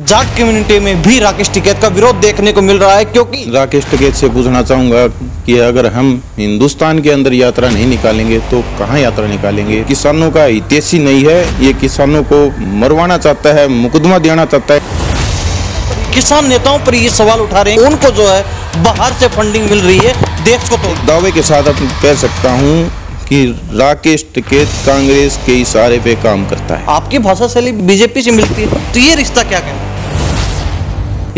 Jat community में भी राकेश टिकैत का विरोध देखने को मिल रहा है क्योंकि राकेश टिकैत से पूछना चाहूंगा कि अगर हम हिंदुस्तान के अंदर यात्रा नहीं निकालेंगे तो कहाँ यात्रा निकालेंगे किसानों का इतिहासी नहीं है ये किसानों को मरवाना चाहता है मुकदमा देना चाहता है किसान नेताओं पर ये सवाल उठा रहे हैं उनको जो है बाहर से फंडिंग मिल रही है देश को तो दावे के साथ कह सकता हूँ कि राकेश टिकेत कांग्रेस के इशारे पे काम करता है आपकी भाषा शैली बीजेपी से मिलती है तो ये रिश्ता क्या कहना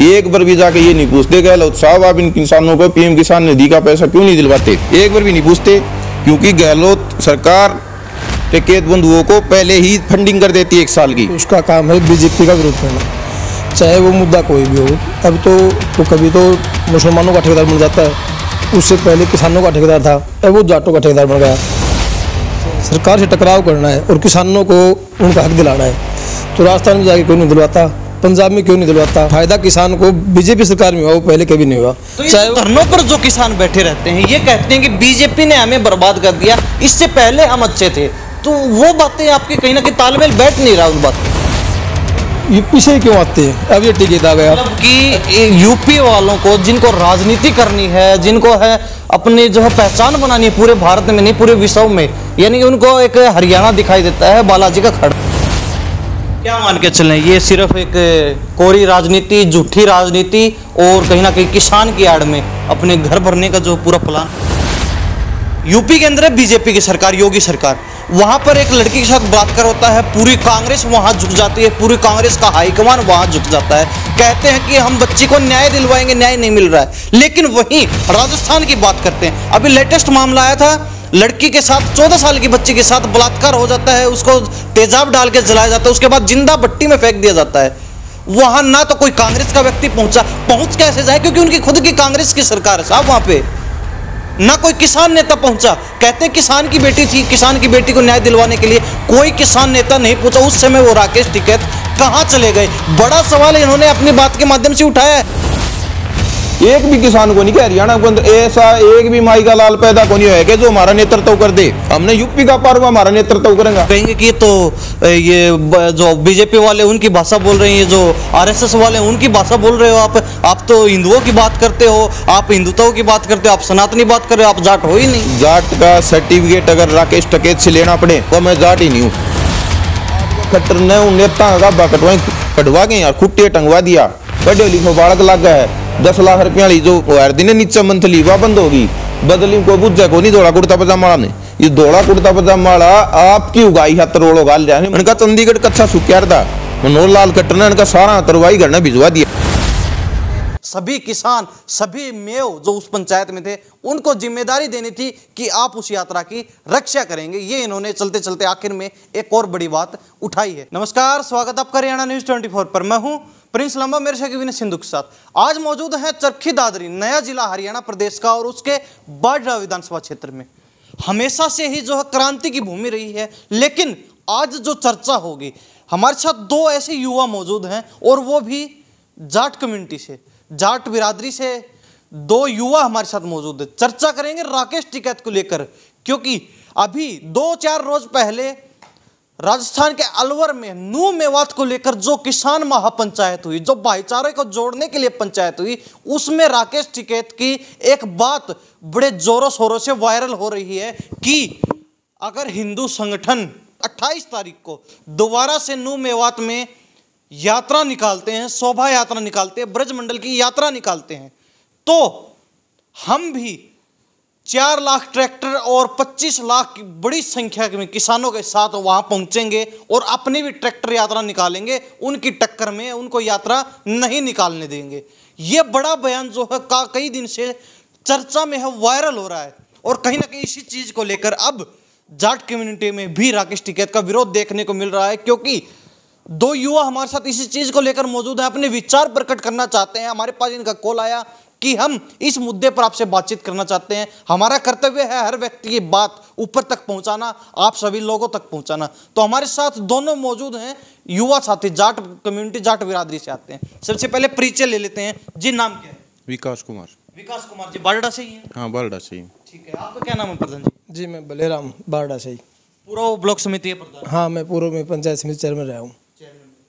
एक बार भी जाके ये नहीं पूछते गहलोत साहब आप इन किसानों को पीएम किसान निधि का पैसा क्यों नहीं दिलवाते एक बार भी नहीं पूछते क्योंकि गहलोत सरकार टिकेत बंधुओं को पहले ही फंडिंग कर देती है एक साल की तो उसका काम है बीजेपी का विरोध करना चाहे वो मुद्दा कोई भी हो अब तो, तो कभी तो मुसलमानों का ठेकेदार बन जाता है उससे पहले किसानों का ठेकेदार था अब वो जाटों का ठेकेदार बन गया सरकार से टकराव करना है और किसानों को उनका हक दिलाना है तो राजस्थान में जाके क्यों नहीं दिलवाता पंजाब में क्यों नहीं दिलवाता फायदा किसान को बीजेपी सरकार में हुआ वो पहले कभी नहीं हुआ तो चाहे धरनों पर जो किसान बैठे रहते हैं ये कहते हैं कि बीजेपी ने हमें बर्बाद कर दिया इससे पहले हम अच्छे थे तो वो बातें आपके कहीं ना कहीं तालमेल बैठ नहीं रहा उन बात ये पीछे क्यों आते हैं अब ये टिकट आ गया मतलब कि यूपी वालों को जिनको राजनीति करनी है जिनको है अपनी जो है पहचान बनानी है पूरे भारत में नहीं पूरे विश्व में यानी कि उनको एक हरियाणा दिखाई देता है बालाजी का खड़ क्या मान के चलें ये सिर्फ एक कोरी राजनीति झूठी राजनीति और कहीं ना कहीं किसान की आड़ में अपने घर भरने का जो पूरा प्लान यूपी के अंदर है बीजेपी की सरकार योगी सरकार वहां पर एक लड़की के साथ बात कर होता है पूरी कांग्रेस वहां झुक जाती है पूरी कांग्रेस का हाईकमान वहां झुक जाता है कहते हैं कि हम बच्ची को न्याय दिलवाएंगे न्याय नहीं मिल रहा है लेकिन वहीं राजस्थान की बात करते हैं अभी लेटेस्ट मामला आया था लड़की के साथ चौदह साल की बच्ची के साथ बलात्कार हो जाता है उसको तेजाब डाल के जलाया जाता है उसके बाद जिंदा बट्टी में फेंक दिया जाता है वहां ना तो कोई कांग्रेस का व्यक्ति पहुंचा पहुंच कैसे जाए क्योंकि उनकी खुद की कांग्रेस की सरकार है साहब वहां पे ना कोई किसान नेता पहुंचा कहते हैं किसान की बेटी थी किसान की बेटी को न्याय दिलवाने के लिए कोई किसान नेता नहीं पूछा उस समय वो राकेश टिकैत कहाँ चले गए बड़ा सवाल इन्होंने अपनी बात के माध्यम से उठाया है एक भी किसान को नहीं क्या हरियाणा को अंदर ऐसा एक भी माई का लाल पैदा को नहीं होगा जो हमारा नेतृत्व कर दे हमने यूपी का पार हमारा नेतृत्व करेंगे कहेंगे की तो ये जो बीजेपी वाले उनकी भाषा बोल रहे हैं जो आर वाले उनकी भाषा बोल रहे हो आप आप तो हिंदुओं की बात करते हो आप हिंदुत्व की बात करते हो आप सनातनी बात कर रहे हो आप जाट हो ही नहीं जाट का सर्टिफिकेट अगर राकेश टकेत से लेना पड़े तो मैं जाट ही नहीं हूँ नेता कटवा के यार खुट्टे टंगवा दिया पढ़े लिखो बाड़क लाग है दस लाख रुपये जो वायर दी नीचे मंथली वह बंद होगी बदली को बुझा को नहीं धोला कुर्ता पजामा ने ये धोला कुर्ता पजामा आपकी उगाई हाथ तरोड़ो गाल जाने उनका चंडीगढ़ कच्चा सुख्यार था मनोहर लाल कट्टर ने इनका सारा तरवाई करना भिजवा दिया सभी किसान सभी मेव जो उस पंचायत में थे उनको जिम्मेदारी देनी थी कि आप उस यात्रा की रक्षा करेंगे ये इन्होंने चलते चलते आखिर में एक और बड़ी बात उठाई है नमस्कार स्वागत आपका हरियाणा न्यूज फोर पर मैं हूँ प्रिंस लंबा मेरे से विनय सिंधु के साथ आज मौजूद है चरखी दादरी नया जिला हरियाणा प्रदेश का और उसके बाड्रा विधानसभा क्षेत्र में हमेशा से ही जो है क्रांति की भूमि रही है लेकिन आज जो चर्चा होगी हमारे साथ दो ऐसे युवा मौजूद हैं और वो भी जाट कम्युनिटी से जाट बिरादरी से दो युवा हमारे साथ मौजूद है चर्चा करेंगे राकेश टिकैत को लेकर क्योंकि अभी दो चार रोज पहले राजस्थान के अलवर में नू मेवात को लेकर जो किसान महापंचायत हुई जो भाईचारे को जोड़ने के लिए पंचायत हुई उसमें राकेश टिकैत की एक बात बड़े जोरों शोरों से वायरल हो रही है कि अगर हिंदू संगठन 28 तारीख को दोबारा से नू मेवात में यात्रा निकालते हैं शोभा यात्रा निकालते हैं ब्रजमंडल की यात्रा निकालते हैं तो हम भी चार लाख ट्रैक्टर और पच्चीस लाख की बड़ी संख्या में किसानों के साथ वहां पहुंचेंगे और अपनी भी ट्रैक्टर यात्रा निकालेंगे उनकी टक्कर में उनको यात्रा नहीं निकालने देंगे ये बड़ा बयान जो है का कई दिन से चर्चा में है वायरल हो रहा है और कहीं ना कहीं इसी चीज़ को लेकर अब जाट कम्युनिटी में भी राकेश टिकैत का विरोध देखने को मिल रहा है क्योंकि दो युवा हमारे साथ इसी चीज को लेकर मौजूद है अपने विचार प्रकट करना चाहते हैं हमारे पास इनका कॉल आया कि हम इस मुद्दे पर आपसे बातचीत करना चाहते हैं हमारा कर्तव्य है हर व्यक्ति की बात ऊपर तक पहुंचाना आप सभी लोगों तक पहुंचाना तो हमारे साथ दोनों मौजूद हैं युवा साथी जाट कम्युनिटी जाट बिरादरी से आते हैं सबसे पहले परिचय ले लेते हैं जी नाम क्या है विकास कुमार विकास कुमार जी बारडा से ही है हाँ बारडा से ही ठीक है आपका क्या नाम है प्रधान जी जी मैं बलेराम बारडा से ही पूरा ब्लॉक समिति है हाँ मैं पूर्व में पंचायत समिति चेयरमैन रहा हूँ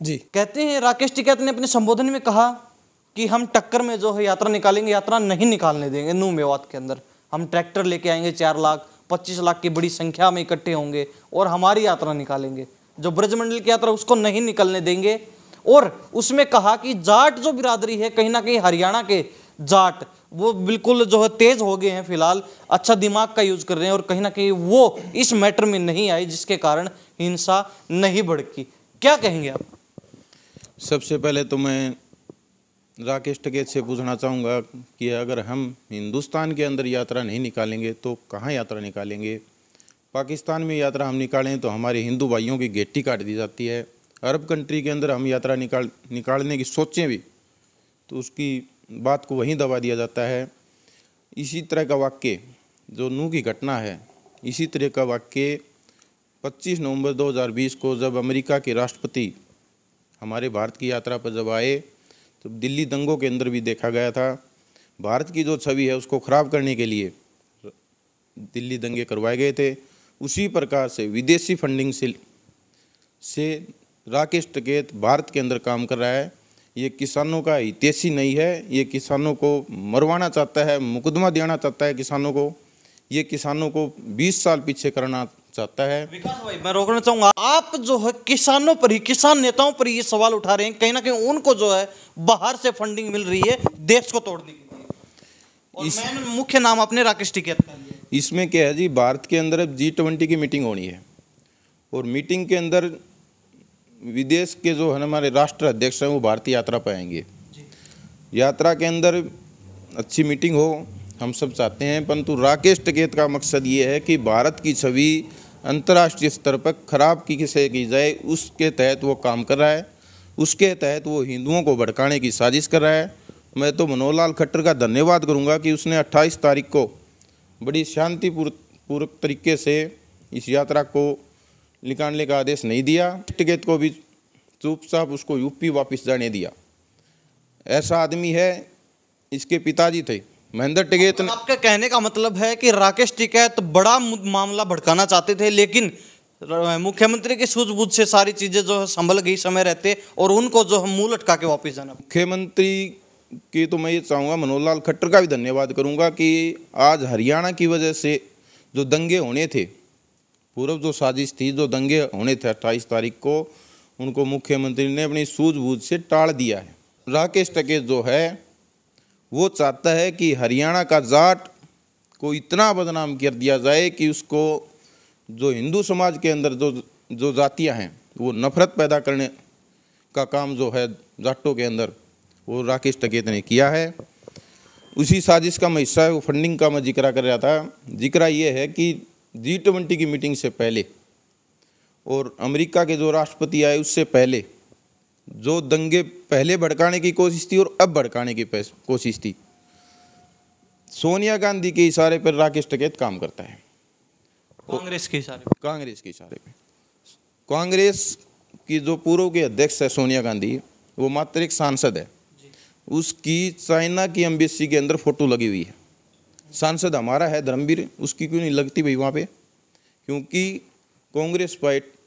जी कहते हैं राकेश टिकैत ने अपने संबोधन में कहा कि हम टक्कर में जो है यात्रा निकालेंगे यात्रा नहीं निकालने देंगे नू मेवात के अंदर हम ट्रैक्टर लेके आएंगे चार लाख पच्चीस लाख की बड़ी संख्या में इकट्ठे होंगे और हमारी यात्रा निकालेंगे जो ब्रजमंडल की यात्रा उसको नहीं निकलने देंगे और उसमें कहा कि जाट जो बिरादरी है कहीं ना कहीं हरियाणा के जाट वो बिल्कुल जो है तेज हो गए हैं फिलहाल अच्छा दिमाग का यूज कर रहे हैं और कहीं ना कहीं वो इस मैटर में नहीं आई जिसके कारण हिंसा नहीं भड़की क्या कहेंगे आप सबसे पहले तो मैं राकेश टकेत से पूछना चाहूँगा कि अगर हम हिंदुस्तान के अंदर यात्रा नहीं निकालेंगे तो कहाँ यात्रा निकालेंगे पाकिस्तान में यात्रा हम निकालें तो हमारे हिंदू भाइयों की गेटी काट दी जाती है अरब कंट्री के अंदर हम यात्रा निकाल निकालने की सोचें भी तो उसकी बात को वहीं दबा दिया जाता है इसी तरह का वाक्य जो नू की घटना है इसी तरह का वाक्य 25 नवंबर 2020 को जब अमेरिका के राष्ट्रपति हमारे भारत की यात्रा पर जब आए तो दिल्ली दंगों के अंदर भी देखा गया था भारत की जो छवि है उसको ख़राब करने के लिए दिल्ली दंगे करवाए गए थे उसी प्रकार से विदेशी फंडिंग से से राकेश टकेत भारत के अंदर काम कर रहा है ये किसानों का हितेशी नहीं है ये किसानों को मरवाना चाहता है मुकदमा देना चाहता है किसानों को ये किसानों को 20 साल पीछे करना चाहता है विकास भाई मैं रोकना चाहूंगा आप जो है किसानों पर ही किसान नेताओं पर ये सवाल उठा रहे हैं कहीं ना कहीं उनको जो है बाहर से फंडिंग मिल रही है देश को तोड़ने के लिए मुख्य नाम अपने राकेश टिकैत इसमें क्या है जी भारत के अंदर अब जी ट्वेंटी की मीटिंग होनी है और मीटिंग के अंदर विदेश के जो है हमारे राष्ट्र अध्यक्ष हैं वो भारतीय यात्रा पर आएंगे यात्रा के अंदर अच्छी मीटिंग हो हम सब चाहते हैं परंतु राकेश टकेत का मकसद ये है कि भारत की छवि अंतर्राष्ट्रीय स्तर पर खराब की किसे की जाए उसके तहत वो काम कर रहा है उसके तहत वो हिंदुओं को भड़काने की साजिश कर रहा है मैं तो मनोहर खट्टर का धन्यवाद करूंगा कि उसने 28 तारीख को बड़ी शांतिपूर्वक तरीके से इस यात्रा को निकालने का आदेश नहीं दिया टिकेत को भी चुपचाप उसको यूपी वापस जाने दिया ऐसा आदमी है इसके पिताजी थे महेंद्र टिकैत ने आपके कहने का मतलब है कि राकेश टिकैत तो बड़ा मामला भड़काना चाहते थे लेकिन मुख्यमंत्री की सूझबूझ से सारी चीज़ें जो है संभल गई समय रहते और उनको जो है मुंह लटका के वापिस जाना मुख्यमंत्री की तो मैं ये चाहूँगा मनोहर लाल खट्टर का भी धन्यवाद करूँगा कि आज हरियाणा की वजह से जो दंगे होने थे पूर्व जो साजिश थी जो दंगे होने थे अट्ठाईस तारीख को उनको मुख्यमंत्री ने अपनी सूझबूझ से टाल दिया है राकेश टकेत जो है वो चाहता है कि हरियाणा का जाट को इतना बदनाम कर दिया जाए कि उसको जो हिंदू समाज के अंदर जो जो जातियां हैं वो नफ़रत पैदा करने का काम जो है जाटों के अंदर वो राकेश टकेत ने किया है उसी साजिश का मैं हिस्सा है वो फंडिंग का मैं जिक्र कर रहा था जिक्र ये है कि जी ट्वेंटी की मीटिंग से पहले और अमेरिका के जो राष्ट्रपति आए उससे पहले जो दंगे पहले भड़काने की कोशिश थी और अब भड़काने की कोशिश थी सोनिया गांधी के इशारे पर राकेश टकेत काम करता है कांग्रेस के इशारे कांग्रेस के इशारे पर कांग्रेस की जो पूर्व के अध्यक्ष है सोनिया गांधी वो मात्र एक सांसद है उसकी चाइना की एम्बेसी के अंदर फोटो लगी हुई है सांसद हमारा है धर्मवीर उसकी क्यों नहीं लगती भाई वहाँ पे क्योंकि कांग्रेस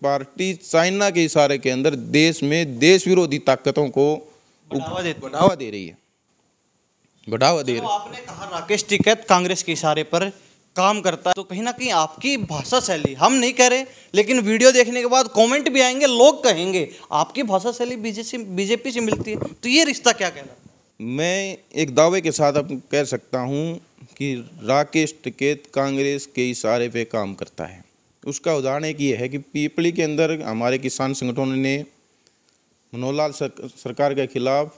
पार्टी चाइना के इशारे के अंदर देश में देश विरोधी ताकतों को बढ़ावा दे बढ़ावा दे रही है बढ़ावा दे तो रही है आपने कहा राकेश टिकैत कांग्रेस के इशारे पर काम करता है तो कहीं ना कहीं आपकी भाषा शैली हम नहीं कह रहे लेकिन वीडियो देखने के बाद कमेंट भी आएंगे लोग कहेंगे आपकी भाषा शैली बीजेपी बीजेपी से मिलती है तो ये रिश्ता क्या कहना मैं एक दावे के साथ अब कह सकता हूँ कि राकेश टिकेत कांग्रेस के इशारे पे काम करता है उसका उदाहरण एक ये है कि पीपली के अंदर हमारे किसान संगठनों ने मनोहर सरकार के खिलाफ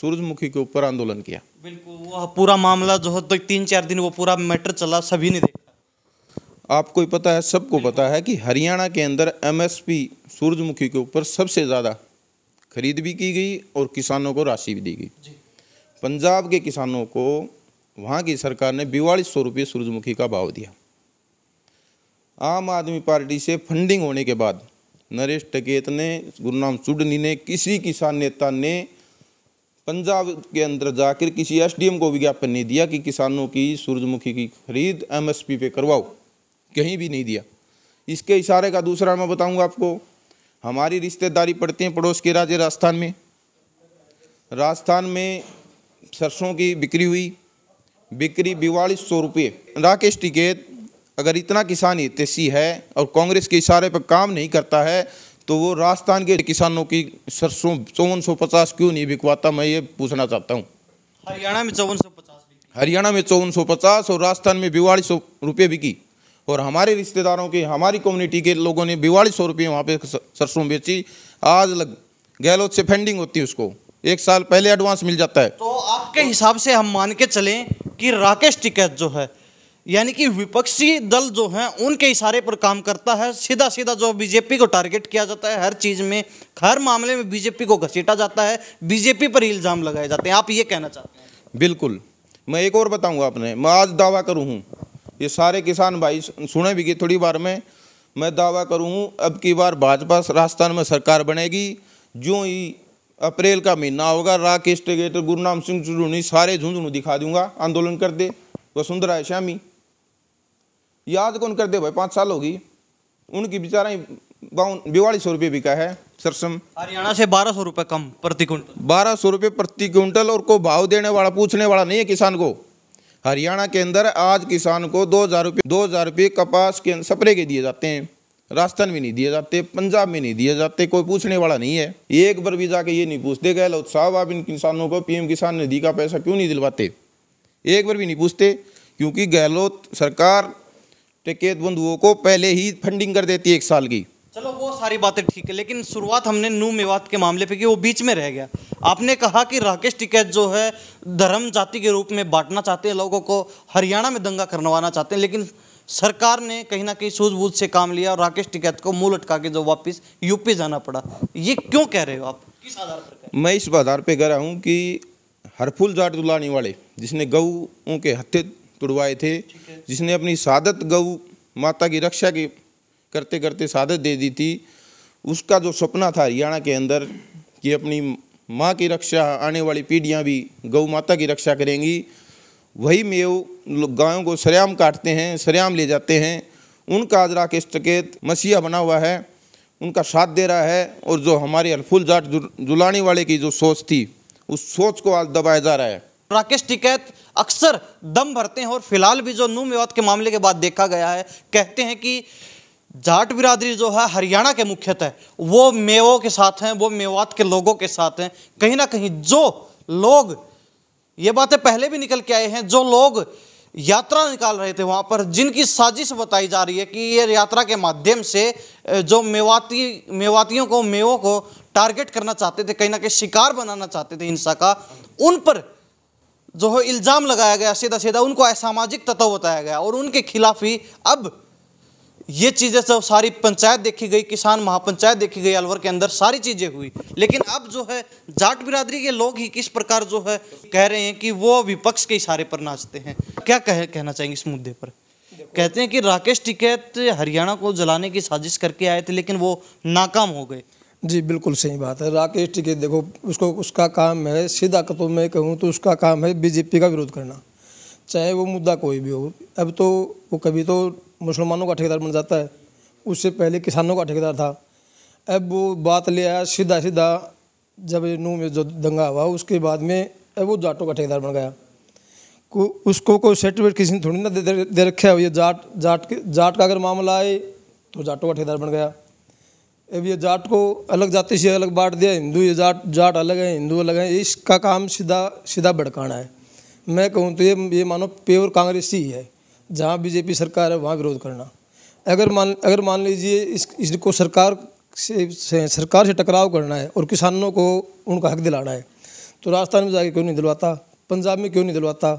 सूरजमुखी के ऊपर आंदोलन किया बिल्कुल वह पूरा मामला जो है तो तीन चार दिन वो पूरा मैटर चला सभी ने देखा आपको ही पता है सबको पता है कि हरियाणा के अंदर एमएसपी सूरजमुखी के ऊपर सबसे ज़्यादा खरीद भी की गई और किसानों को राशि भी दी गई पंजाब के किसानों को वहाँ की सरकार ने बिवालीस सौ रुपये सूरजमुखी का भाव दिया आम आदमी पार्टी से फंडिंग होने के बाद नरेश टकेत ने गुरुनाम सुडनी ने किसी किसान नेता ने पंजाब के अंदर जाकर किसी एसडीएम को विज्ञापन नहीं दिया कि किसानों की सूरजमुखी की खरीद एमएसपी पे करवाओ कहीं भी नहीं दिया इसके इशारे का दूसरा मैं बताऊंगा आपको हमारी रिश्तेदारी पड़ती है पड़ोस के राज्य राजस्थान में राजस्थान में सरसों की बिक्री हुई बिक्री बिवालीस सौ रुपये राकेश टिकेत अगर इतना किसान हितैषी है और कांग्रेस के इशारे पर काम नहीं करता है तो वो राजस्थान के किसानों की सरसों चौवन सौ पचास क्यों नहीं बिकवाता मैं ये पूछना चाहता हूँ हरियाणा में चौवन सौ पचास हरियाणा में चौवन सौ पचास और राजस्थान में बिवालीस सौ रुपये बिकी और हमारे रिश्तेदारों के हमारी कम्युनिटी के लोगों ने बिवालीस सौ रुपये वहाँ पे सरसों बेची आज लग गहलोत से फंडिंग होती है उसको एक साल पहले एडवांस मिल जाता है तो आपके हिसाब से हम मान के चलें कि राकेश टिकैत जो है यानी कि विपक्षी दल जो हैं उनके इशारे पर काम करता है सीधा सीधा जो बीजेपी को टारगेट किया जाता है हर चीज़ में हर मामले में बीजेपी को घसीटा जाता है बीजेपी पर इल्ज़ाम लगाए जाते हैं आप ये कहना चाहते हैं बिल्कुल मैं एक और बताऊंगा आपने मैं आज दावा करूँ ये सारे किसान भाई सुने भी थोड़ी बार में मैं दावा करूँ अब की बार भाजपा राजस्थान में सरकार बनेगी जो ही अप्रैल का महीना होगा राकेश टेगेटर गुरुनाम सिंह चुरूनी सारे झुंझुनू दिखा दूंगा आंदोलन कर दे वसुंधरा श्यामी याद कौन कर दे भाई पाँच साल होगी उनकी बेचारा बावन बयालीस सौ रुपये बिका है सरसम हरियाणा से बारह सौ रुपये कम प्रति क्विंटल बारह सौ रुपये प्रति क्विंटल और को भाव देने वाला पूछने वाला नहीं है किसान को हरियाणा के अंदर आज किसान को दो हज़ार रुपये दो हज़ार रुपये कपास के सपरे के दिए जाते हैं राजस्थान में नहीं दिए जाते पंजाब में नहीं दिए जाते कोई पूछने वाला नहीं है एक बार भी जाके ये नहीं पूछते गहलोत साहब आप इन किसानों को पीएम किसान निधि का पैसा क्यों नहीं दिलवाते एक बार भी नहीं पूछते क्योंकि गहलोत सरकार टिकेत बंधुओं को पहले ही फंडिंग कर देती है एक साल की चलो वो सारी बातें ठीक है लेकिन शुरुआत हमने नू मेवात के मामले पे की वो बीच में रह गया आपने कहा कि राकेश टिकैत जो है धर्म जाति के रूप में बांटना चाहते हैं लोगों को हरियाणा में दंगा करवाना चाहते हैं लेकिन सरकार ने कहीं ना कहीं सूझबूझ से काम लिया और राकेश टिकैत को मुंह लटका के जो वापस यूपी जाना पड़ा ये क्यों कह रहे हो आप किस आधार पर मैं इस आधार पर कह रहा हूँ कि हरफुल जाट दुलानी वाले जिसने गऊ के हत्या तुड़वाए थे जिसने अपनी शादत गऊ माता की रक्षा की करते करते शादत दे दी थी उसका जो सपना था हरियाणा के अंदर कि अपनी माँ की रक्षा आने वाली पीढ़ियाँ भी गौ माता की रक्षा करेंगी वही मेव गायों को सरेआम काटते हैं सरेआम ले जाते हैं उनका आज राकेश टकेत मसीहा बना हुआ है उनका साथ दे रहा है और जो हमारे अलफुल जाट जुलाने वाले की जो सोच थी उस सोच को आज दबाया जा रहा है राकेश टिकैत अक्सर दम भरते हैं और फिलहाल भी जो नू मेवात के मामले के बाद देखा गया है कहते हैं कि जाट बिरादरी जो है हरियाणा के मुख्यतः वो मेवों के साथ हैं वो मेवात के लोगों के साथ हैं कहीं ना कहीं जो लोग ये बातें पहले भी निकल के आए हैं जो लोग यात्रा निकाल रहे थे वहाँ पर जिनकी साजिश बताई जा रही है कि ये यात्रा के माध्यम से जो मेवाती मेवातियों को मेवों को टारगेट करना चाहते थे कहीं ना कहीं शिकार बनाना चाहते थे हिंसा का उन पर जो है इल्ज़ाम लगाया गया सीधा सीधा उनको असामाजिक तत्व बताया गया और उनके खिलाफ ही अब ये चीज़ें सब सारी पंचायत देखी गई किसान महापंचायत देखी गई अलवर के अंदर सारी चीज़ें हुई लेकिन अब जो है जाट बिरादरी के लोग ही किस प्रकार जो है कह रहे हैं कि वो विपक्ष के इशारे पर नाचते हैं क्या कह, कहना चाहेंगे इस मुद्दे पर कहते हैं कि राकेश टिकैत हरियाणा को जलाने की साजिश करके आए थे लेकिन वो नाकाम हो गए जी बिल्कुल सही बात है राकेश टिके देखो उसको उसका काम है सीधा कतो में कहूँ तो उसका काम है बीजेपी का विरोध करना चाहे वो मुद्दा कोई भी हो अब तो वो कभी तो मुसलमानों का ठेकेदार बन जाता है उससे पहले किसानों का ठेकेदार था अब वो बात ले आया सीधा सीधा जब नू में जो दंगा हुआ उसके बाद में अब वो जाटों का ठेकेदार बन गया को उसको कोई सर्टिफिकेट किसी ने थोड़ी ना दे, दे, दे रखे हो ये जाट जाट जाट का अगर मामला आए तो जाटों का ठेकेदार बन गया अब ये जाट को अलग जाति से अलग बांट दिया हिंदू ये जाट जाट अलग है हिंदू अलग है इसका काम सीधा सीधा भड़काना है मैं कहूँ तो ये ये मानो प्योर कांग्रेस ही है जहाँ बीजेपी सरकार है वहाँ विरोध करना अगर मान अगर मान लीजिए इस इसको सरकार से, से सरकार से टकराव करना है और किसानों को उनका हक दिलाना है तो राजस्थान में जाके क्यों नहीं दिलवाता पंजाब में क्यों नहीं दिलवाता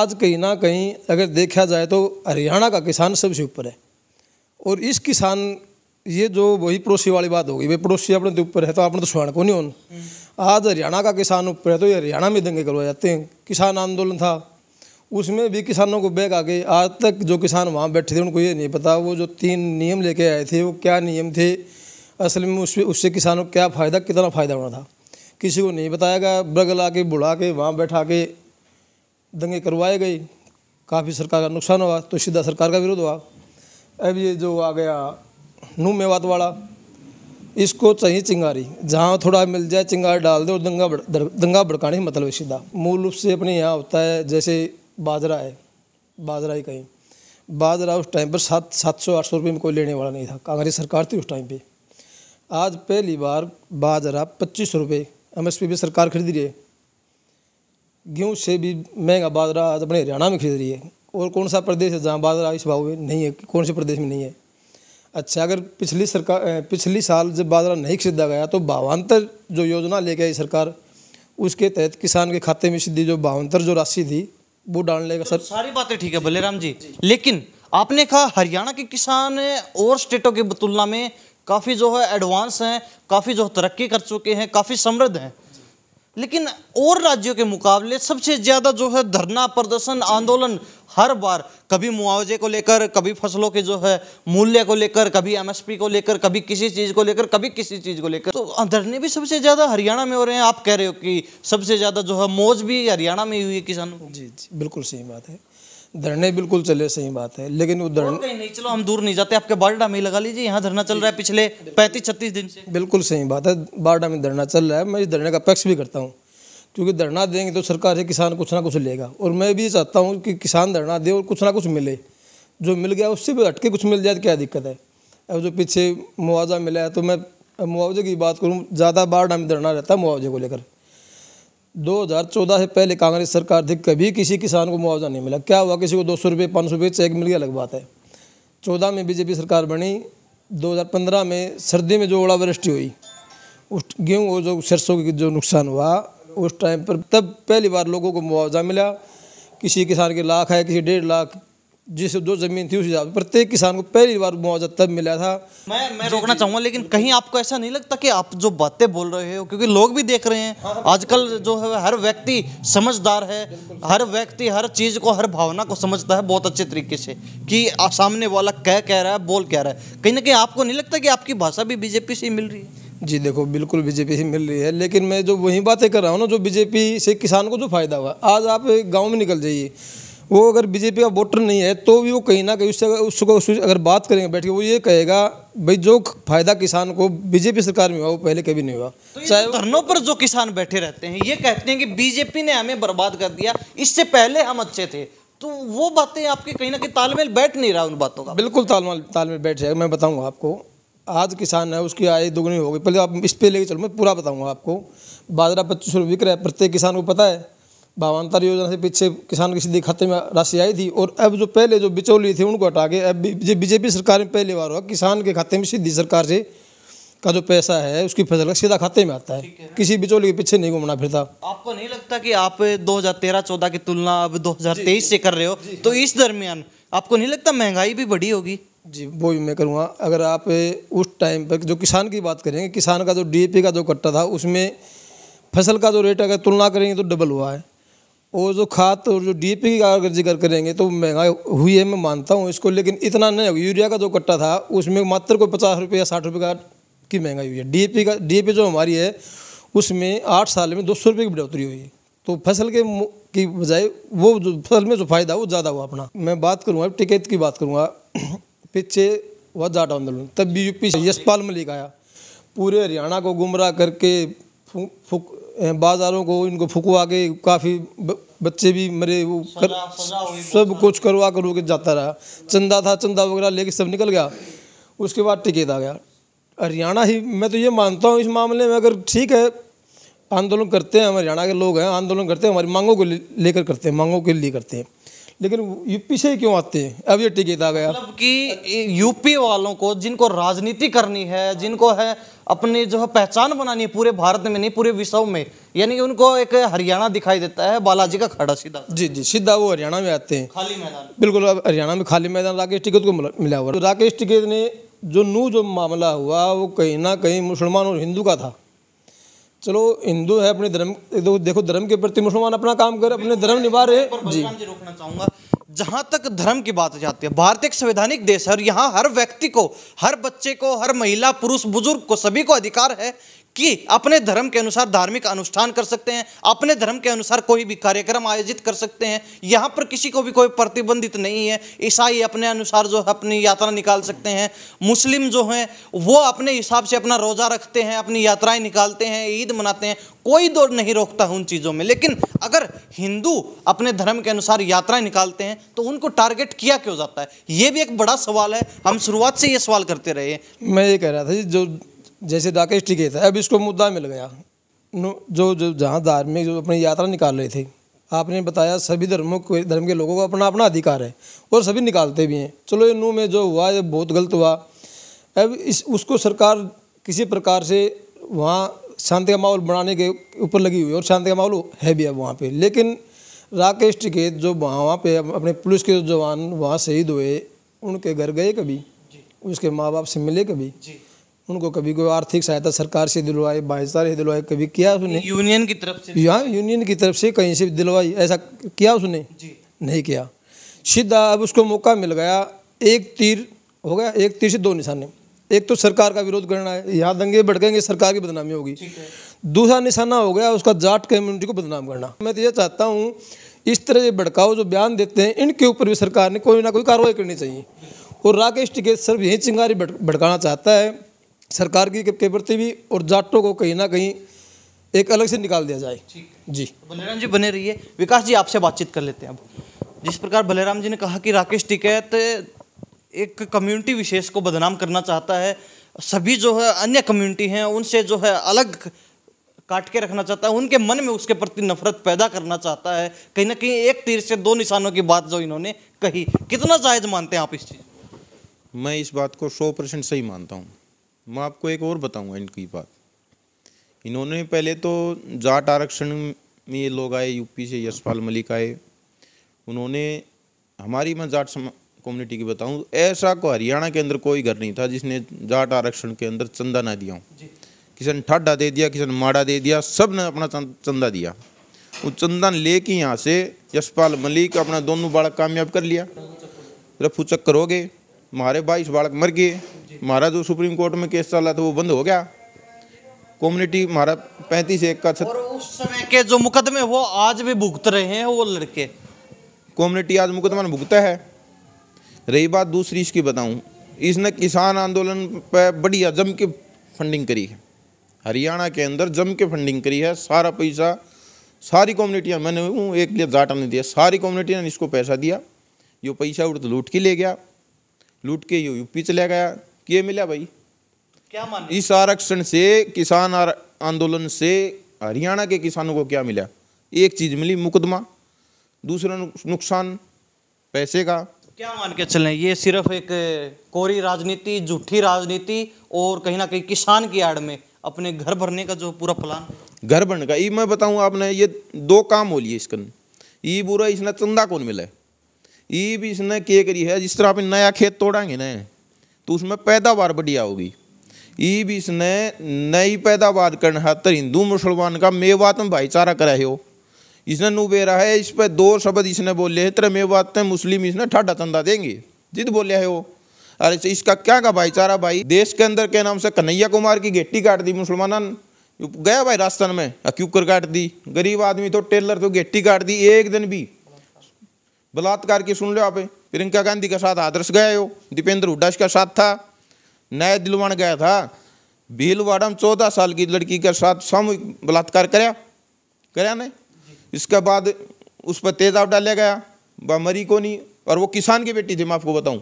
आज कहीं ना कहीं अगर देखा जाए तो हरियाणा का किसान सबसे ऊपर है और इस किसान ये जो वही पड़ोसी वाली बात होगी भाई पड़ोसी अपने तो ऊपर है तो अपने तो सुहाण को नहीं हो आज हरियाणा का किसान ऊपर है तो ये हरियाणा में दंगे करवाए जाते हैं किसान आंदोलन था उसमें भी किसानों को बैग आ गए आज तक जो किसान वहाँ बैठे थे उनको ये नहीं पता वो जो तीन नियम लेके आए थे वो क्या नियम थे असल में उससे उससे किसानों को क्या फ़ायदा कितना फ़ायदा होना था किसी को नहीं बताया गया ब्रग ला के बुला के वहाँ बैठा के दंगे करवाए गए काफ़ी सरकार का नुकसान हुआ तो सीधा सरकार का विरोध हुआ अब ये जो आ गया नू मेवात वाला इसको चाहिए चिंगारी जहाँ थोड़ा मिल जाए चिंगारी डाल दो दंगा बड़, दंगा भड़काने मतलब सीधा मूल रूप से अपने यहाँ होता है जैसे बाजरा है बाजरा ही कहीं बाजरा उस टाइम पर सात सात सौ आठ सौ रुपये में कोई लेने वाला नहीं था कांग्रेस सरकार थी उस टाइम पे आज पहली बार बाजरा पच्चीस सौ रुपये एम एस पी सरकार खरीद रही है गेहूँ से भी महंगा बाजरा आज अपने हरियाणा में खरीद रही है और कौन सा प्रदेश है जहाँ बाजरा इस भाव में नहीं है कौन से प्रदेश में नहीं है अच्छा अगर पिछली सरकार पिछली साल जब बाजरा नहीं खरीदा गया तो भावांतर जो योजना लेके आई सरकार उसके तहत किसान के खाते में सीधी जो भावांतर जो राशि थी वो डालने का सर सारी बातें ठीक है बलेराम जी लेकिन आपने कहा हरियाणा के किसान और स्टेटों की तुलना में काफ़ी जो है एडवांस हैं काफ़ी जो तरक्की कर चुके हैं काफ़ी समृद्ध हैं लेकिन और राज्यों के मुकाबले सबसे ज़्यादा जो है धरना प्रदर्शन आंदोलन हर बार कभी मुआवजे को लेकर कभी फसलों के जो है मूल्य को लेकर कभी एमएसपी को लेकर कभी किसी चीज़ को लेकर कभी किसी चीज़ को लेकर तो धरने भी सबसे ज़्यादा हरियाणा में हो रहे हैं आप कह रहे हो कि सबसे ज़्यादा जो है मौज भी हरियाणा में ही हुई है किसानों जी जी बिल्कुल सही बात है धरने बिल्कुल चले सही बात है लेकिन वो धरने नहीं चलो हम दूर नहीं जाते आपके बारडा में लगा लीजिए यहाँ धरना चल रहा है पिछले पैंतीस छत्तीस दिन से बिल्कुल सही बात है बारडा में धरना चल रहा है मैं इस धरने का पक्ष भी करता हूँ क्योंकि धरना देंगे तो सरकार से किसान कुछ ना कुछ लेगा और मैं भी चाहता हूँ कि किसान धरना दे और कुछ ना कुछ मिले जो मिल गया उससे भी हटके कुछ मिल जाए तो क्या दिक्कत है अब जो पीछे मुआवजा मिला है तो मैं मुआवजे की बात करूँ ज़्यादा बार में धरना रहता है मुआवजे को लेकर 2014 से पहले कांग्रेस सरकार थी कभी किसी किसान को मुआवजा नहीं मिला क्या हुआ किसी को दो सौ रुपये पाँच सौ रुपये चेक मिल गया अलग बात है चौदह में बीजेपी सरकार बनी 2015 में सर्दी में जो ओलावृष्टि हुई उस गेहूँ और जो सरसों की जो नुकसान हुआ उस टाइम पर तब पहली बार लोगों को मुआवजा मिला किसी किसान के लाख है किसी डेढ़ लाख जिस जो ज़मीन थी उस हिसाब से प्रत्येक किसान को पहली बार मुआवजा तब मिला था मैं मैं रोकना चाहूंगा लेकिन कहीं आपको ऐसा नहीं लगता कि आप जो बातें बोल रहे हो क्योंकि लोग भी देख रहे हैं हाँ, हाँ, आजकल जो है हर व्यक्ति समझदार है हर व्यक्ति हर चीज़ को हर भावना को समझता है बहुत अच्छे तरीके से कि सामने वाला कह कह रहा है बोल कह रहा है कहीं ना कहीं आपको नहीं लगता कि आपकी भाषा भी बीजेपी से मिल रही है जी देखो बिल्कुल बीजेपी ही मिल रही है लेकिन मैं जो वही बातें कर रहा हूँ ना जो बीजेपी से किसान को जो फ़ायदा हुआ आज आप गाँव में निकल जाइए वो अगर बीजेपी का वोटर नहीं है तो भी वो कहीं ना कहीं उससे उसको अगर बात करेंगे बैठ के वो ये कहेगा भाई जो फायदा किसान को बीजेपी सरकार में हुआ वो पहले कभी नहीं हुआ तो चाहे धरनों पर जो किसान बैठे रहते हैं ये कहते हैं कि बीजेपी ने हमें बर्बाद कर दिया इससे पहले हम अच्छे थे तो वो बातें आपके कहीं ना कहीं तालमेल बैठ नहीं रहा उन बातों का बिल्कुल तालमेल तालमेल बैठ जाएगा मैं बताऊँगा आपको आज किसान है उसकी आय दोगुनी हो गई पहले आप इस पर लेके चलो मैं पूरा बताऊंगा आपको बाजरा पच्चीस सौ बिक रहा है प्रत्येक किसान को पता है भावांतर योजना से पीछे किसान के सीधे खाते में राशि आई थी और अब जो पहले जो बिचौली थे उनको हटा के अब बीजेपी सरकार में पहली बार हुआ किसान के खाते में सीधी सरकार से का जो पैसा है उसकी फसल का सीधा खाते में आता है, है किसी बिचौली के पीछे नहीं घूमना फिरता आपको नहीं लगता कि आप 2013-14 की तुलना अब 2023 से कर रहे हो तो हाँ। इस दरमियान आपको नहीं लगता महंगाई भी बढ़ी होगी जी वो भी मैं करूँगा अगर आप उस टाइम पर जो किसान की बात करेंगे किसान का जो डीएपी का जो कट्टा था उसमें फसल का जो रेट अगर तुलना करेंगे तो डबल हुआ है और जो खाद और जो डीएपी का अगर जिक्र करेंगे तो महंगाई हुई है मैं मानता हूँ इसको लेकिन इतना नहीं होगा यूरिया का जो कट्टा था उसमें मात्र कोई पचास रुपये या साठ रुपये का की महंगाई हुई है डी का डी जो हमारी है उसमें आठ साल में दो सौ रुपये की बढ़ोतरी हुई है तो फसल के की बजाय वो जो फसल में जो फ़ायदा वो ज़्यादा हुआ अपना मैं बात करूँगा टिकैत की बात करूँगा पीछे वह जाट आंदोलन तब भी यूपी से यशपाल मलिक आया पूरे हरियाणा को गुमराह करके फुक, बाजारों को इनको फुकवा के काफ़ी बच्चे भी मरे वो कर, सब कुछ करवा करो के जाता रहा चंदा था चंदा वगैरह लेके सब निकल गया उसके बाद टिकेत आ गया हरियाणा ही मैं तो ये मानता हूँ इस मामले में अगर ठीक है आंदोलन करते हैं हम हरियाणा के लोग हैं आंदोलन करते हैं हमारी मांगों को लेकर करते हैं मांगों के लिए करते हैं लेकिन यूपी से ही क्यों आते हैं अब ये टिकट आ गया मतलब कि यूपी वालों को जिनको राजनीति करनी है जिनको है अपनी जो है पहचान बनानी है पूरे भारत में नहीं पूरे विश्व में यानी कि उनको एक हरियाणा दिखाई देता है बालाजी का खड़ा सीधा जी जी सीधा वो हरियाणा में आते हैं खाली मैदान बिल्कुल अब हरियाणा में खाली मैदान राकेश टिकेत को मिला हुआ राकेश टिकेत ने जो नू जो मामला हुआ वो कहीं ना कहीं मुसलमान और हिंदू का था चलो हिंदू है अपने धर्म देखो धर्म के प्रति मुसलमान अपना काम कर अपने धर्म निभा रहे जी रोकना चाहूंगा जहां तक धर्म की बात जाती है भारत एक संवैधानिक देश है और यहाँ हर व्यक्ति को हर बच्चे को हर महिला पुरुष बुजुर्ग को सभी को अधिकार है कि अपने धर्म के अनुसार धार्मिक अनुष्ठान कर सकते हैं अपने धर्म के अनुसार कोई भी कार्यक्रम आयोजित कर सकते हैं यहाँ पर किसी को भी कोई प्रतिबंधित नहीं है ईसाई अपने अनुसार जो है अपनी यात्रा निकाल सकते हैं मुस्लिम जो हैं वो अपने हिसाब से अपना रोज़ा रखते हैं अपनी यात्राएं निकालते हैं ईद मनाते हैं कोई दौर नहीं रोकता उन चीज़ों में लेकिन अगर हिंदू अपने धर्म के अनुसार यात्राएं निकालते हैं तो उनको टारगेट किया क्यों जाता है ये भी एक बड़ा सवाल है हम शुरुआत से ये सवाल करते रहे मैं ये कह रहा था जो जैसे दाकेश टिके था अब इसको मुद्दा मिल गया जो जो जहाँ धार्मिक जो अपनी यात्रा निकाल रहे थे आपने बताया सभी धर्मों के धर्म के लोगों को अपना अपना अधिकार है और सभी निकालते भी हैं चलो ये नू में जो हुआ ये बहुत गलत हुआ अब इस उसको सरकार किसी प्रकार से वहाँ शांति का माहौल बनाने के ऊपर लगी हुई है और शांति का माहौल है भी अब वहाँ पे लेकिन राकेश टिकेत जो वहाँ पर अपने पुलिस के जवान वहाँ शहीद हुए उनके घर गए कभी उसके माँ बाप से मिले कभी उनको कभी कोई आर्थिक सहायता सरकार से दिलवाए भाईचारे दिलवाए कभी किया उसने यूनियन की तरफ से यहाँ यूनियन की तरफ से कहीं से दिलवाई ऐसा किया उसने नहीं किया सीधा अब उसको मौका मिल गया एक तीर हो गया एक तीर से दो निशाने एक तो सरकार का विरोध करना है यहाँ दंगे भड़केंगे सरकार की बदनामी होगी दूसरा निशाना हो गया उसका जाट कम्युनिटी को बदनाम करना मैं तो ये चाहता हूँ इस तरह के भड़काओ जो बयान देते हैं इनके ऊपर भी सरकार ने कोई ना कोई कार्रवाई करनी चाहिए और राकेश टिकेत सर यही चिंगारी भड़काना चाहता है सरकार की के प्रति भी और जाटों को कहीं ना कहीं एक अलग से निकाल दिया जाए जी तो बलराम जी बने रहिए विकास जी आपसे बातचीत कर लेते हैं अब जिस प्रकार बलराम जी ने कहा कि राकेश टिकैत एक कम्युनिटी विशेष को बदनाम करना चाहता है सभी जो है अन्य कम्युनिटी हैं उनसे जो है अलग काट के रखना चाहता है उनके मन में उसके प्रति नफरत पैदा करना चाहता है कहीं ना कहीं एक तीर से दो निशानों की बात जो इन्होंने कही कितना जायज मानते हैं आप इस चीज़ मैं इस बात को सौ परसेंट सही मानता हूँ मैं आपको एक और बताऊंगा इनकी बात इन्होंने पहले तो जाट आरक्षण में ये लोग आए यूपी से यशपाल मलिक आए उन्होंने हमारी मैं जाट कम्युनिटी की बताऊं ऐसा को हरियाणा के अंदर कोई घर नहीं था जिसने जाट आरक्षण के अंदर चंदा ना दिया किसी ने ठाडा दे दिया किसी ने माड़ा दे दिया सब ने अपना चंदा दिया वो चंदन ले के यहाँ से यशपाल मलिक अपना दोनों बड़ा कामयाब कर लिया रफू चक्कर हो गए हमारे बाईस बालक मर गए हमारा जो तो सुप्रीम कोर्ट में केस चला था वो बंद हो गया कम्युनिटी हमारा पैंतीस एक का और उस समय के जो मुकदमे वो आज भी भुगत रहे हैं वो लड़के कम्युनिटी आज मुकदमा भुगता है रही बात दूसरी इसकी बताऊं इसने किसान आंदोलन पर बढ़िया जम के फंडिंग करी है हरियाणा के अंदर जम के फंडिंग करी है सारा पैसा सारी कम्युनिटियाँ मैंने एक लिए जाटा ने दिया सारी कम्युनिटी ने इसको पैसा दिया जो पैसा उठ तो लूट के ले गया लूट के यू यूपी चले गया ये मिला भाई क्या मान इस आरक्षण से किसान आंदोलन से हरियाणा के किसानों को क्या मिला एक चीज मिली मुकदमा दूसरा नुकसान पैसे का तो क्या मान के चले ये सिर्फ एक कोरी राजनीति झूठी राजनीति और कहीं ना कहीं किसान की आड़ में अपने घर भरने का जो पूरा प्लान घर भरने का ये मैं बताऊं आपने ये दो काम हो लिए ये बुरा इसने चंदा कौन मिला है ये भी इसने के करी है जिस तरह आप नया खेत तोड़ांगे ना तो उसमें पैदावार बढ़िया होगी ये भी इसने नई पैदावार करने हाथ हिंदू मुसलमान का मेवात में भाईचारा करा हो इसने नुबेरा है इस पर दो शब्द इसने बोले है तेरे मेवात में मुस्लिम इसने ठाडा चंदा देंगे जिद बोले है वो अरे इसका क्या का भाईचारा भाई देश के अंदर के नाम से कन्हैया कुमार की गेटी काट दी मुसलमान गया भाई राजस्थान में क्यूकर काट दी गरीब आदमी तो टेलर तो गेटी काट दी एक दिन भी बलात्कार की सुन लो आप प्रियंका गांधी के साथ आदर्श गए हो दीपेंद्र हुडा के साथ था नया दिलवाण गया था भीलवाड़ा में चौदह साल की लड़की के साथ सामूहिक बलात्कार कराया कराया ने इसके बाद उस पर तेजाब डाला गया वह मरी को नहीं और वो किसान की बेटी थी मैं आपको बताऊं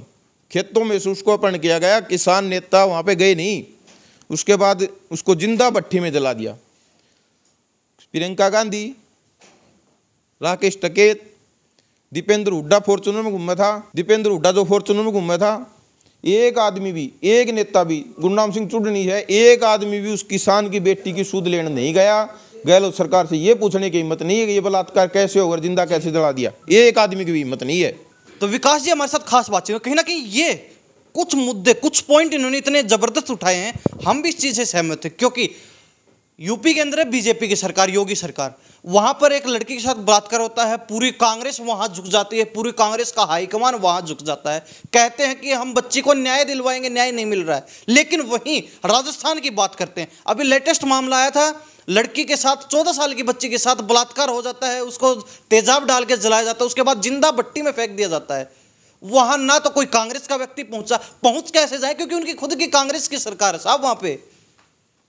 खेतों में से उसको अपहरण किया गया किसान नेता वहाँ पे गए नहीं उसके बाद उसको जिंदा भट्टी में जला दिया प्रियंका गांधी राकेश टकेत दीपेंद्र हुड्डा फॉर्चुनर में घूमा था दीपेंद्र हुड्डा जो फॉर्चुनर में घूमा था एक आदमी भी एक नेता भी गुरनाम सिंह चुडनी है एक आदमी भी उस किसान की बेटी की सूद लेने नहीं गया गहलोत सरकार से ये पूछने की हिम्मत नहीं है कि ये बलात्कार कैसे होगा जिंदा कैसे जला दिया एक आदमी की भी हिम्मत नहीं है तो विकास जी हमारे साथ खास बातचीत कहीं ना कहीं ये कुछ मुद्दे कुछ पॉइंट इन्होंने इतने ज़बरदस्त उठाए हैं हम भी इस चीज़ से सहमत थे क्योंकि यूपी के अंदर है बीजेपी की सरकार योगी सरकार वहां पर एक लड़की के साथ बलात्कार होता है पूरी कांग्रेस वहां झुक जाती है पूरी कांग्रेस का हाईकमान वहां झुक जाता है कहते हैं कि हम बच्ची को न्याय दिलवाएंगे न्याय नहीं मिल रहा है लेकिन वहीं राजस्थान की बात करते हैं अभी लेटेस्ट मामला आया था लड़की के साथ 14 साल की बच्ची के साथ बलात्कार हो जाता है उसको तेजाब डाल के जलाया जाता है उसके बाद जिंदा बट्टी में फेंक दिया जाता है वहां ना तो कोई कांग्रेस का व्यक्ति पहुंचा पहुंच कैसे जाए क्योंकि उनकी खुद की कांग्रेस की सरकार है साहब वहां पर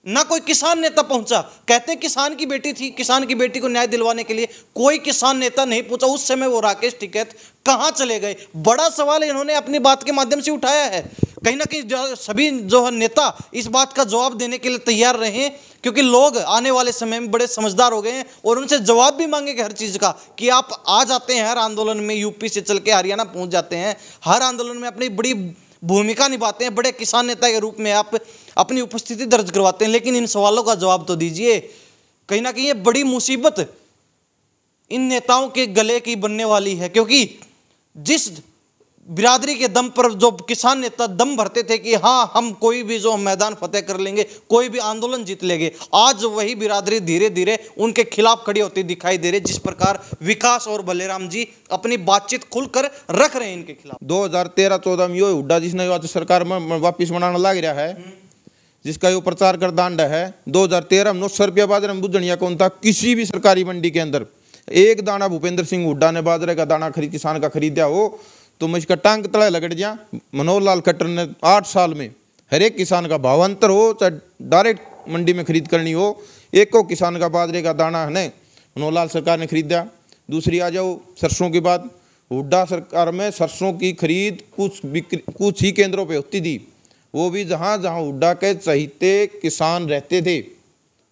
ना कोई किसान नेता पहुंचा कहते किसान की बेटी थी किसान की बेटी को न्याय दिलवाने के लिए कोई किसान नेता नहीं पहुंचा उस समय वो राकेश टिकैत कहां चले गए बड़ा सवाल इन्होंने अपनी बात के माध्यम से उठाया है कहीं ना कहीं सभी जो है नेता इस बात का जवाब देने के लिए तैयार रहे क्योंकि लोग आने वाले समय में बड़े समझदार हो गए हैं और उनसे जवाब भी मांगेंगे हर चीज़ का कि आप आ जाते हैं हर आंदोलन में यूपी से चल के हरियाणा पहुंच जाते हैं हर आंदोलन में अपनी बड़ी भूमिका निभाते हैं बड़े किसान नेता के रूप में आप अपनी उपस्थिति दर्ज करवाते हैं लेकिन इन सवालों का जवाब तो दीजिए कहीं ना कहीं ये बड़ी मुसीबत इन नेताओं के गले की बनने वाली है क्योंकि जिस बिरादरी के दम पर जो किसान नेता दम भरते थे कि हाँ हम कोई भी जो मैदान फतेह कर लेंगे कोई भी आंदोलन जीत लेंगे आज वही बिरादरी धीरे धीरे उनके खिलाफ खड़ी होती दिखाई दे रही जिस प्रकार विकास और बलेराम जी अपनी बातचीत खुलकर रख रहे हैं इनके खिलाफ 2013 चौदह में यो हुड्डा जिसने आज सरकार में वापिस मनाना लग रहा है जिसका यो प्रचार कर दांड है 2013 में नौ सौ रुपया बाजरा में कौन था किसी भी सरकारी मंडी के अंदर एक दाना भूपेंद्र सिंह हुड्डा ने बाजरे का दाना खरीद किसान का खरीदा हो तो मुझका टांग तला लगट जा मनोहर लाल खट्टर ने आठ साल में हर एक किसान का भावांतर हो चाहे डायरेक्ट मंडी में खरीद करनी हो एक को किसान का बाजरे का दाना है मनोहर लाल सरकार ने खरीदा दूसरी आ जाओ सरसों की बात हुड्डा सरकार में सरसों की खरीद कुछ बिक्री कुछ ही केंद्रों पे होती थी वो भी जहाँ जहाँ हुड्डा के चहते किसान रहते थे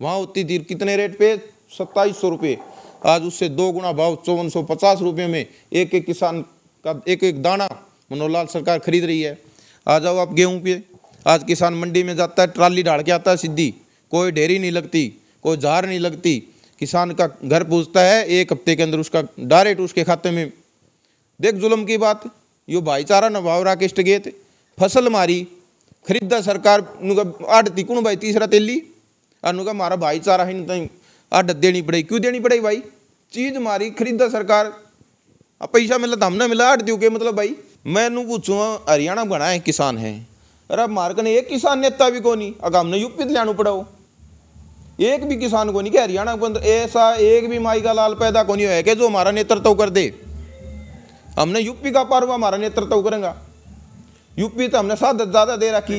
वहाँ होती थी कितने रेट पे सत्ताईस सौ रुपये आज उससे दो गुना भाव चौवन सौ पचास रुपये में एक एक किसान का एक एक दाना मनोहर लाल सरकार खरीद रही है आ जाओ आप गेहूँ पे आज किसान मंडी में जाता है ट्राली ढाल के आता है सीधी कोई ढेरी नहीं लगती कोई झार नहीं लगती किसान का घर पूछता है एक हफ्ते के अंदर उसका डायरेक्ट उसके खाते में देख जुलम की बात यो भाईचारा न भाव राकेष्ट गेत फसल मारी खरीदा सरकार ती कौन भाई तीसरा तेली अनुका मारा भाईचारा ही नहीं आठ देनी पड़े क्यों देनी पड़े भाई चीज़ मारी खरीदा सरकार अब पैसा मिला तो हमने मिला आठ दियोगे मतलब भाई मैं नू पूछूँ हरियाणा बनाए किसान हैं अरे अब मारकने एक किसान नेता भी कोनी अगर हमने यूपी तो लियानु पड़ाओ एक भी किसान को नहीं क्या हरियाणा के ऐसा एक भी माई का लाल पैदा को नहीं है जो हमारा नेतृत्व तो कर दे हमने यूपी का पार हुआ हमारा नेतृत्व तो करेगा यूपी तो हमने साथ ज्यादा दे रखी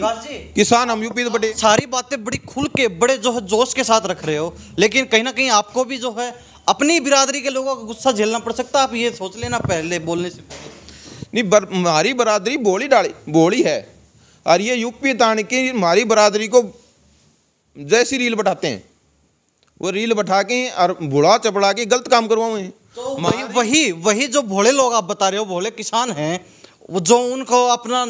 किसान हम यूपी तो बड़े सारी बातें बड़ी खुल के बड़े जो है जोश के साथ रख रहे हो लेकिन कहीं ना कहीं आपको भी जो है अपनी बिरादरी के लोगों का गुस्सा झेलना पड़ सकता आप ये सोच लेना पहले बोलने से नहीं बर हमारी बरादरी बोली डाली बोली है और ये यूपी तान के हमारी बरादरी को जैसी रील बटाते हैं वो रील बैठा के और बुढ़ा चपड़ा के गलत काम करवाए तो वही वही वही जो भोले लोग आप बता रहे हो भोले किसान हैं वो जो उनको अपना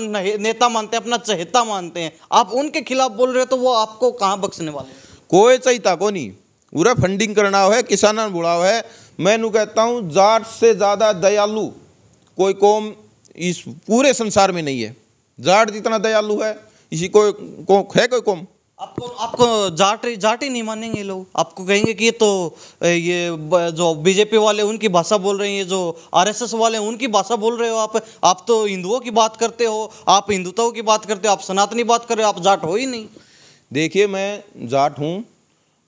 नेता मानते हैं अपना चहेता मानते हैं आप उनके खिलाफ बोल रहे हो तो वो आपको कहाँ बख्शने वाले कोई चहिता को नहीं पूरा फंडिंग करना है किसान बुलाओ है मैं नु कहता हूँ जाट से ज़्यादा दयालु कोई कौम इस पूरे संसार में नहीं है जाट जितना दयालु है इसी को, को है कोई कौम आपको आपको जाट जाट ही नहीं मानेंगे लोग आपको कहेंगे कि ये तो ये जो बीजेपी वाले उनकी भाषा बोल रहे हैं ये जो आरएसएस वाले उनकी भाषा बोल रहे हो आप आप तो हिंदुओं की बात करते हो आप हिंदुत्व की बात करते हो आप सनातनी बात कर रहे हो आप जाट हो ही नहीं देखिए मैं जाट हूँ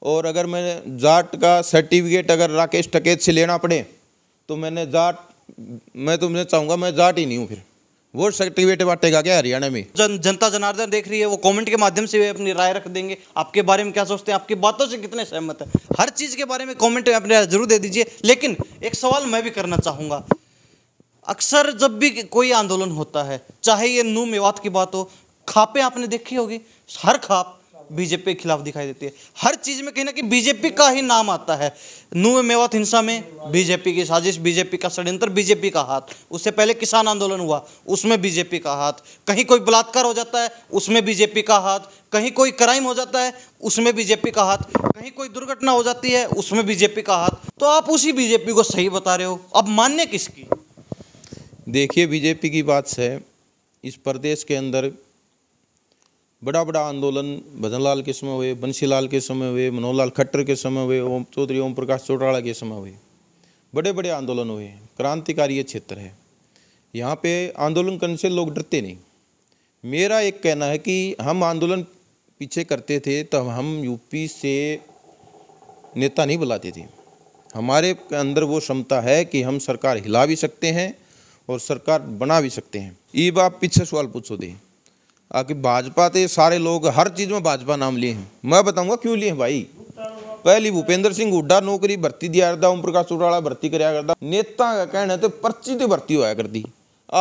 और अगर मैं जाट का सर्टिफिकेट अगर राकेश टकेत से लेना पड़े तो मैंने जाट मैं तुमसे तो चाहूँगा मैं जाट ही नहीं हूँ फिर वो सर्टिफिकेट बांटेगा क्या हरियाणा में जन, जनता जनार्दन देख रही है वो कमेंट के माध्यम से भी अपनी राय रख देंगे आपके बारे में क्या सोचते हैं आपकी बातों से कितने सहमत है हर चीज़ के बारे में कमेंट अपने जरूर दे दीजिए लेकिन एक सवाल मैं भी करना चाहूँगा अक्सर जब भी कोई आंदोलन होता है चाहे ये नू मेवात की बात हो खापें आपने देखी होगी हर खाप बीजेपी के खिलाफ दिखाई देती है हर चीज़ में कहीं ना कहीं बीजेपी का ही नाम आता है नू मेवात हिंसा में बीजेपी की साजिश बीजेपी का षड्यंत्र बीजेपी का हाथ उससे पहले किसान आंदोलन हुआ उसमें बीजेपी का हाथ कहीं कोई बलात्कार हो जाता है उसमें बीजेपी का हाथ कहीं कोई क्राइम हो जाता है उसमें बीजेपी का हाथ कहीं कोई दुर्घटना हो जाती है उसमें बीजेपी का हाथ तो आप उसी बीजेपी को सही बता रहे हो अब मान्य किसकी देखिए बीजेपी की बात से इस प्रदेश के अंदर बड़ा बड़ा आंदोलन भजनलाल के समय हुए बंसीलाल के समय हुए लाल खट्टर के समय हुए ओम चौधरी ओम प्रकाश चौटाला के समय हुए बड़े बड़े आंदोलन हुए क्रांतिकारी क्षेत्र है यहाँ पे आंदोलन करने से लोग डरते नहीं मेरा एक कहना है कि हम आंदोलन पीछे करते थे तो हम यूपी से नेता नहीं बुलाते थे हमारे अंदर वो क्षमता है कि हम सरकार हिला भी सकते हैं और सरकार बना भी सकते हैं ये बात पीछे सवाल पूछो दे आखिर भाजपा थे सारे लोग हर चीज़ में भाजपा नाम लिए हैं मैं बताऊंगा क्यों लिए हैं भाई पहली भूपेंद्र सिंह हुड्डा नौकरी भर्ती दिया करता ओम प्रकाश उड़ाला भर्ती कराया करता नेता का कहना है तो पर्ची तो भर्ती होया करती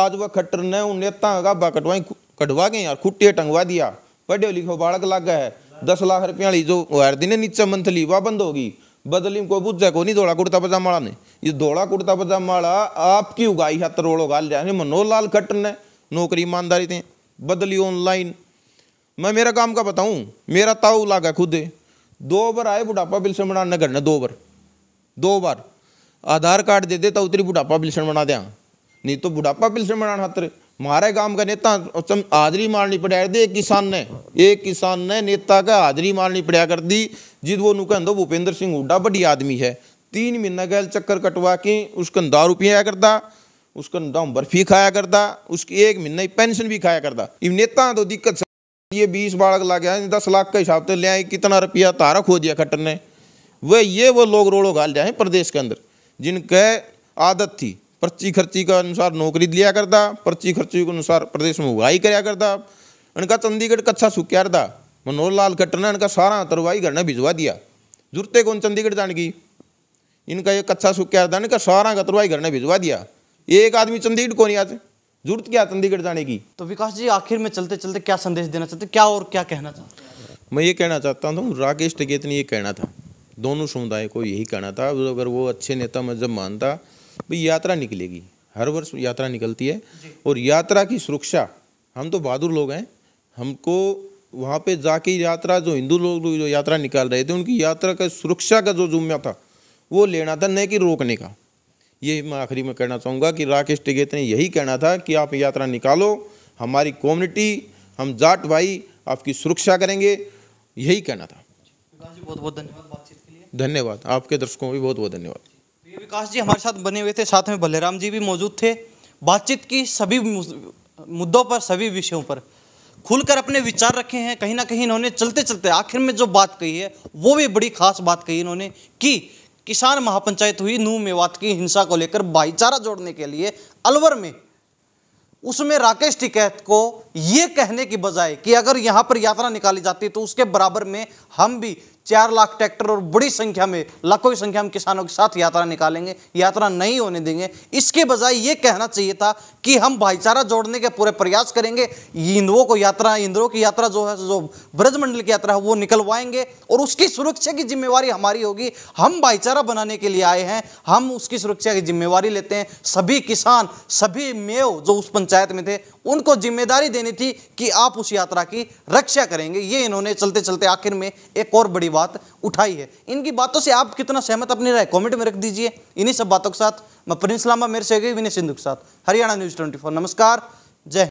आज वह खट्टर ने उन नेता का बा कटवाई कटवा गए यार खुट्टे टंगवा दिया पढ़े लिखो बालक लाग गया है दस लाख रुपया जो हर दिन नीचे मंथली वह बंद होगी बदली में कोई बुझे को नहीं धोला कुर्ता पजामा ने ये धोला कुर्ता पजामा वाला आपकी उगाई है तरोड़ो गाल जाने मनोहर लाल खट्टर ने नौकरी ईमानदारी थे बदली ऑनलाइन मैं मेरा काम का बताऊँ मेरा ताऊ लागा खुद दो बार आए बुढ़ापा बिल्सन बनाने घर ने दो बार दो बार आधार कार्ड दे देता उतरी बुढ़ापा बिल्सन बना दिया नहीं तो बुढ़ापा बिल्सन बनाने खातर हमारे गांव का नेता हाजरी मारनी पड़ा कर एक किसान ने एक किसान ने नेता का हाजरी मारनी पड़ा कर दी जिद वो नुका दो भूपेंद्र सिंह हुड्डा बड़ी आदमी है तीन महीना गैल चक्कर कटवा के उसका दारू पिया करता उसका दम बर्फी खाया करता उसकी एक महीने पेंशन भी खाया करता इव नेता तो दिक्कत ये बीस बालक ला गया दस लाख का हिसाब से तो ले आए कितना रुपया तारा खो दिया खट्टर ने वह ये वो लोग रोड़ो घाल जाए प्रदेश के अंदर जिनके आदत थी पर्ची खर्ची के अनुसार नौकरी लिया करता पर्ची खर्ची के अनुसार प्रदेश में उगाई कराया करता इनका चंडीगढ़ कच्चा सुख्यार था मनोहर लाल खट्टर ने इनका सारा तरवाही घर ने भिजवा दिया जुड़ते कौन चंडीगढ़ जाने की इनका ये कच्चा सुख्यार था इनका सारा का तरवाही घर ने भिजवा दिया ये एक आदमी चंडीगढ़ को नहीं आते जरूरत क्या चंडीगढ़ जाने की तो विकास जी आखिर में चलते चलते क्या संदेश देना चाहते क्या और क्या कहना चाहते मैं ये कहना चाहता हूँ राकेश टिकेत ने ये कहना था दोनों समुदाय को यही कहना था अगर वो अच्छे नेता मैं जब मानता भाई यात्रा निकलेगी हर वर्ष यात्रा निकलती है और यात्रा की सुरक्षा हम तो बहादुर लोग हैं हमको वहाँ पे जाके यात्रा जो हिंदू लोग जो यात्रा निकाल रहे थे उनकी यात्रा का सुरक्षा का जो जुम्मा था वो लेना था न कि रोकने का ये मैं आखिरी में कहना चाहूँगा कि राकेश टिगेत ने यही कहना था कि आप यात्रा निकालो हमारी कम्युनिटी हम जाट भाई आपकी सुरक्षा करेंगे यही कहना था बहुत बहुत धन्यवाद बातचीत के लिए धन्यवाद आपके दर्शकों को भी बहुत बहुत धन्यवाद तो विकास जी हमारे साथ बने हुए थे साथ में भलेराम जी भी मौजूद थे बातचीत की सभी मुद्दों पर सभी विषयों पर खुलकर अपने विचार रखे हैं कहीं ना कहीं इन्होंने चलते चलते आखिर में जो बात कही है वो भी बड़ी खास बात कही इन्होंने कि किसान महापंचायत हुई नू मेवात की हिंसा को लेकर भाईचारा जोड़ने के लिए अलवर में उसमें राकेश टिकैत को यह कहने की बजाय कि अगर यहां पर यात्रा निकाली जाती तो उसके बराबर में हम भी चार लाख ट्रैक्टर और बड़ी संख्या में लाखों की संख्या में किसानों के साथ यात्रा निकालेंगे यात्रा नहीं होने देंगे इसके बजाय ये कहना चाहिए था कि हम भाईचारा जोड़ने के पूरे प्रयास करेंगे इंदुओं को यात्रा इंद्रों की यात्रा जो है जो ब्रजमंडल की यात्रा है वो निकलवाएंगे और उसकी सुरक्षा की जिम्मेवारी हमारी होगी हम भाईचारा बनाने के लिए आए हैं हम उसकी सुरक्षा की जिम्मेवारी लेते हैं सभी किसान सभी मेव जो उस पंचायत में थे उनको जिम्मेदारी देनी थी कि आप उस यात्रा की रक्षा करेंगे ये इन्होंने चलते चलते आखिर में एक और बड़ी बात बात उठाई है इनकी बातों से आप कितना सहमत अपनी राय कमेंट में रख दीजिए इन्हीं सब बातों के साथ मैं प्रिंस लामा मेरे से गई विनय सिंधु के साथ हरियाणा न्यूज़ ट्वेंटी नमस्कार जय